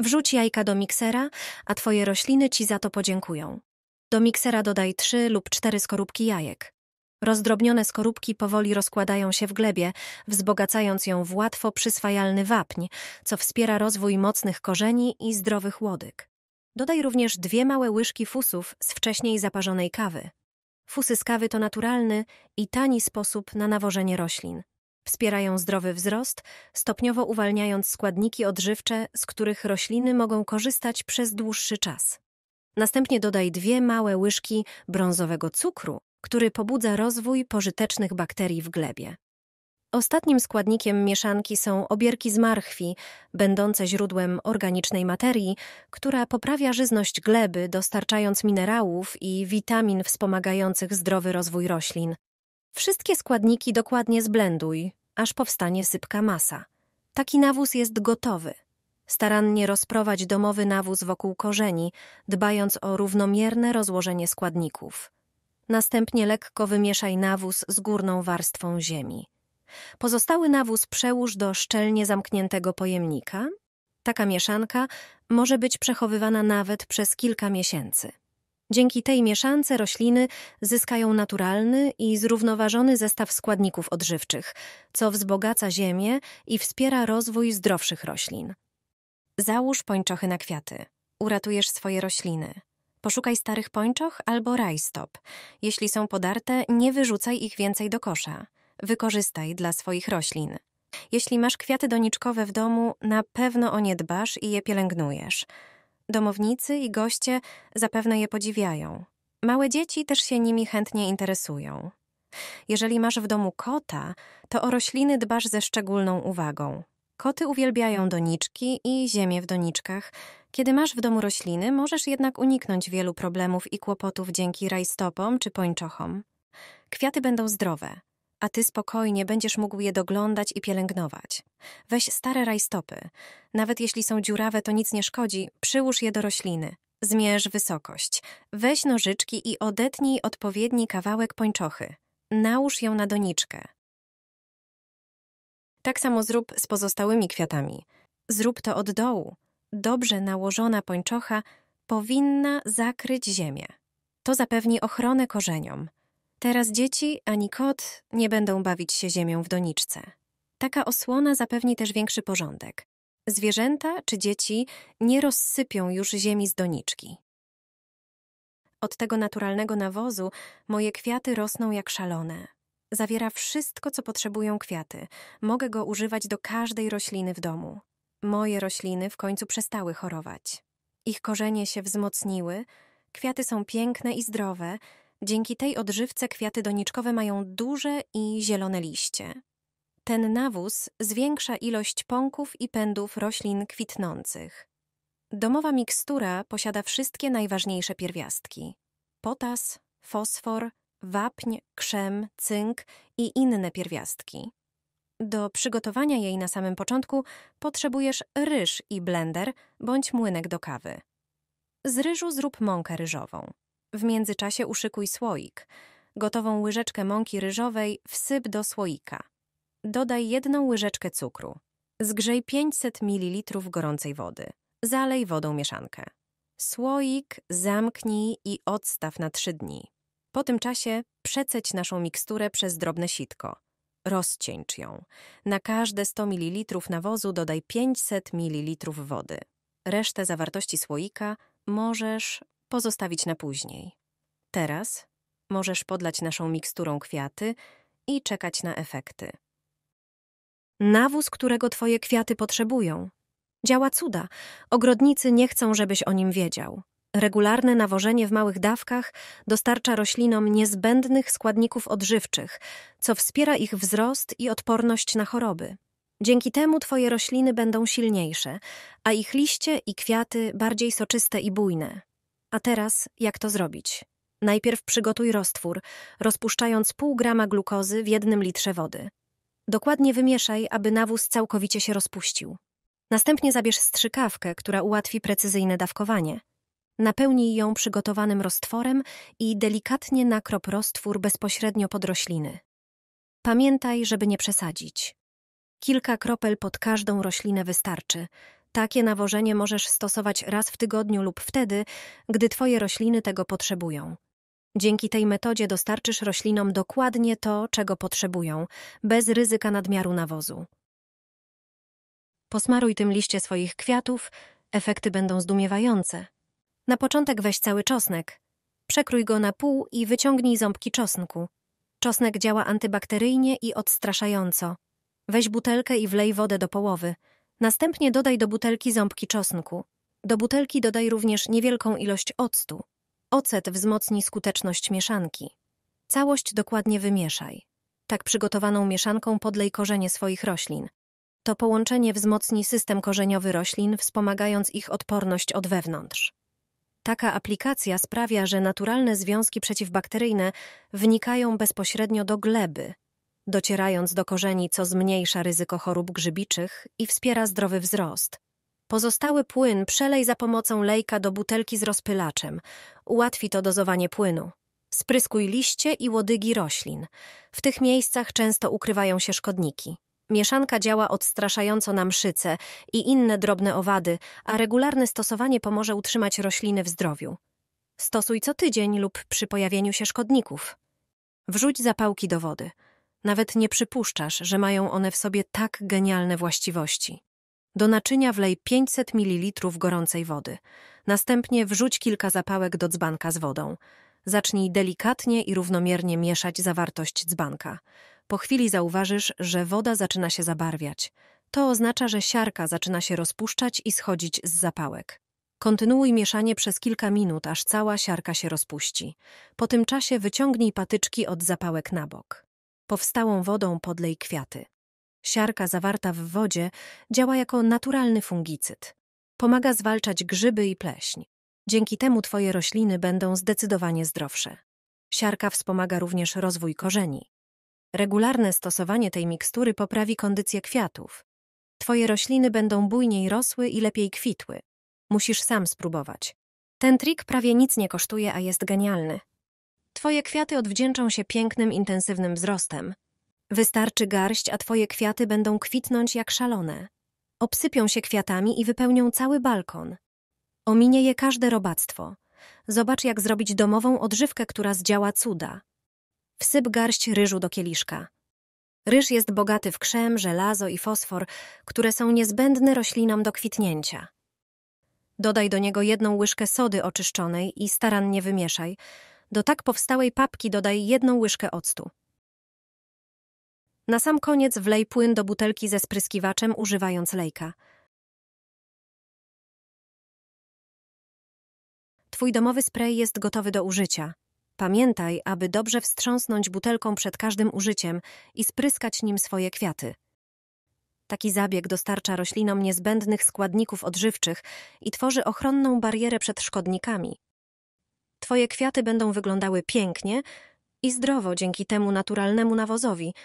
Wrzuć jajka do miksera, a twoje rośliny ci za to podziękują. Do miksera dodaj trzy lub cztery skorupki jajek. Rozdrobnione skorupki powoli rozkładają się w glebie, wzbogacając ją w łatwo przyswajalny wapń, co wspiera rozwój mocnych korzeni i zdrowych łodyg. Dodaj również dwie małe łyżki fusów z wcześniej zaparzonej kawy. Fusy z kawy to naturalny i tani sposób na nawożenie roślin. Wspierają zdrowy wzrost, stopniowo uwalniając składniki odżywcze, z których rośliny mogą korzystać przez dłuższy czas. Następnie dodaj dwie małe łyżki brązowego cukru, który pobudza rozwój pożytecznych bakterii w glebie. Ostatnim składnikiem mieszanki są obierki z marchwi, będące źródłem organicznej materii, która poprawia żyzność gleby, dostarczając minerałów i witamin wspomagających zdrowy rozwój roślin. Wszystkie składniki dokładnie zblenduj, aż powstanie sypka masa. Taki nawóz jest gotowy. Starannie rozprowadź domowy nawóz wokół korzeni, dbając o równomierne rozłożenie składników. Następnie lekko wymieszaj nawóz z górną warstwą ziemi. Pozostały nawóz przełóż do szczelnie zamkniętego pojemnika. Taka mieszanka może być przechowywana nawet przez kilka miesięcy. Dzięki tej mieszance rośliny zyskają naturalny i zrównoważony zestaw składników odżywczych, co wzbogaca ziemię i wspiera rozwój zdrowszych roślin. Załóż pończochy na kwiaty. Uratujesz swoje rośliny. Poszukaj starych pończoch albo rajstop. Jeśli są podarte, nie wyrzucaj ich więcej do kosza. Wykorzystaj dla swoich roślin. Jeśli masz kwiaty doniczkowe w domu, na pewno o nie dbasz i je pielęgnujesz. Domownicy i goście zapewne je podziwiają. Małe dzieci też się nimi chętnie interesują. Jeżeli masz w domu kota, to o rośliny dbasz ze szczególną uwagą. Koty uwielbiają doniczki i ziemię w doniczkach. Kiedy masz w domu rośliny, możesz jednak uniknąć wielu problemów i kłopotów dzięki rajstopom czy pończochom. Kwiaty będą zdrowe a ty spokojnie będziesz mógł je doglądać i pielęgnować. Weź stare rajstopy. Nawet jeśli są dziurawe, to nic nie szkodzi, przyłóż je do rośliny. Zmierz wysokość. Weź nożyczki i odetnij odpowiedni kawałek pończochy. Nałóż ją na doniczkę. Tak samo zrób z pozostałymi kwiatami. Zrób to od dołu. Dobrze nałożona pończocha powinna zakryć ziemię. To zapewni ochronę korzeniom. Teraz dzieci ani kot nie będą bawić się ziemią w doniczce. Taka osłona zapewni też większy porządek. Zwierzęta czy dzieci nie rozsypią już ziemi z doniczki. Od tego naturalnego nawozu moje kwiaty rosną jak szalone. Zawiera wszystko, co potrzebują kwiaty. Mogę go używać do każdej rośliny w domu. Moje rośliny w końcu przestały chorować. Ich korzenie się wzmocniły, kwiaty są piękne i zdrowe Dzięki tej odżywce kwiaty doniczkowe mają duże i zielone liście. Ten nawóz zwiększa ilość pąków i pędów roślin kwitnących. Domowa mikstura posiada wszystkie najważniejsze pierwiastki: potas, fosfor, wapń, krzem, cynk i inne pierwiastki. Do przygotowania jej na samym początku potrzebujesz ryż i blender bądź młynek do kawy. Z ryżu zrób mąkę ryżową. W międzyczasie uszykuj słoik. Gotową łyżeczkę mąki ryżowej wsyp do słoika. Dodaj jedną łyżeczkę cukru. Zgrzej 500 ml gorącej wody. Zalej wodą mieszankę. Słoik zamknij i odstaw na 3 dni. Po tym czasie przeceć naszą miksturę przez drobne sitko. Rozcieńcz ją. Na każde 100 ml nawozu dodaj 500 ml wody. Resztę zawartości słoika możesz pozostawić na później. Teraz możesz podlać naszą miksturą kwiaty i czekać na efekty. Nawóz, którego twoje kwiaty potrzebują. Działa cuda. Ogrodnicy nie chcą, żebyś o nim wiedział. Regularne nawożenie w małych dawkach dostarcza roślinom niezbędnych składników odżywczych, co wspiera ich wzrost i odporność na choroby. Dzięki temu twoje rośliny będą silniejsze, a ich liście i kwiaty bardziej soczyste i bujne. A teraz jak to zrobić? Najpierw przygotuj roztwór, rozpuszczając pół grama glukozy w jednym litrze wody. Dokładnie wymieszaj, aby nawóz całkowicie się rozpuścił. Następnie zabierz strzykawkę, która ułatwi precyzyjne dawkowanie. Napełnij ją przygotowanym roztworem i delikatnie nakrop roztwór bezpośrednio pod rośliny. Pamiętaj, żeby nie przesadzić. Kilka kropel pod każdą roślinę wystarczy – takie nawożenie możesz stosować raz w tygodniu lub wtedy, gdy Twoje rośliny tego potrzebują. Dzięki tej metodzie dostarczysz roślinom dokładnie to, czego potrzebują, bez ryzyka nadmiaru nawozu. Posmaruj tym liście swoich kwiatów, efekty będą zdumiewające. Na początek weź cały czosnek. Przekrój go na pół i wyciągnij ząbki czosnku. Czosnek działa antybakteryjnie i odstraszająco. Weź butelkę i wlej wodę do połowy. Następnie dodaj do butelki ząbki czosnku. Do butelki dodaj również niewielką ilość octu. Ocet wzmocni skuteczność mieszanki. Całość dokładnie wymieszaj. Tak przygotowaną mieszanką podlej korzenie swoich roślin. To połączenie wzmocni system korzeniowy roślin, wspomagając ich odporność od wewnątrz. Taka aplikacja sprawia, że naturalne związki przeciwbakteryjne wnikają bezpośrednio do gleby, docierając do korzeni, co zmniejsza ryzyko chorób grzybiczych i wspiera zdrowy wzrost. Pozostały płyn przelej za pomocą lejka do butelki z rozpylaczem. Ułatwi to dozowanie płynu. Spryskuj liście i łodygi roślin. W tych miejscach często ukrywają się szkodniki. Mieszanka działa odstraszająco na mszyce i inne drobne owady, a regularne stosowanie pomoże utrzymać rośliny w zdrowiu. Stosuj co tydzień lub przy pojawieniu się szkodników. Wrzuć zapałki do wody. Nawet nie przypuszczasz, że mają one w sobie tak genialne właściwości. Do naczynia wlej 500 ml gorącej wody. Następnie wrzuć kilka zapałek do dzbanka z wodą. Zacznij delikatnie i równomiernie mieszać zawartość dzbanka. Po chwili zauważysz, że woda zaczyna się zabarwiać. To oznacza, że siarka zaczyna się rozpuszczać i schodzić z zapałek. Kontynuuj mieszanie przez kilka minut, aż cała siarka się rozpuści. Po tym czasie wyciągnij patyczki od zapałek na bok. Powstałą wodą podlej kwiaty. Siarka zawarta w wodzie działa jako naturalny fungicyd. Pomaga zwalczać grzyby i pleśń. Dzięki temu Twoje rośliny będą zdecydowanie zdrowsze. Siarka wspomaga również rozwój korzeni. Regularne stosowanie tej mikstury poprawi kondycję kwiatów. Twoje rośliny będą bujniej rosły i lepiej kwitły. Musisz sam spróbować. Ten trik prawie nic nie kosztuje, a jest genialny. Twoje kwiaty odwdzięczą się pięknym, intensywnym wzrostem. Wystarczy garść, a twoje kwiaty będą kwitnąć jak szalone. Obsypią się kwiatami i wypełnią cały balkon. Ominie je każde robactwo. Zobacz, jak zrobić domową odżywkę, która zdziała cuda. Wsyp garść ryżu do kieliszka. Ryż jest bogaty w krzem, żelazo i fosfor, które są niezbędne roślinom do kwitnięcia. Dodaj do niego jedną łyżkę sody oczyszczonej i starannie wymieszaj, do tak powstałej papki dodaj jedną łyżkę octu. Na sam koniec wlej płyn do butelki ze spryskiwaczem używając lejka. Twój domowy spray jest gotowy do użycia. Pamiętaj, aby dobrze wstrząsnąć butelką przed każdym użyciem i spryskać nim swoje kwiaty. Taki zabieg dostarcza roślinom niezbędnych składników odżywczych i tworzy ochronną barierę przed szkodnikami. Twoje kwiaty będą wyglądały pięknie i zdrowo dzięki temu naturalnemu nawozowi –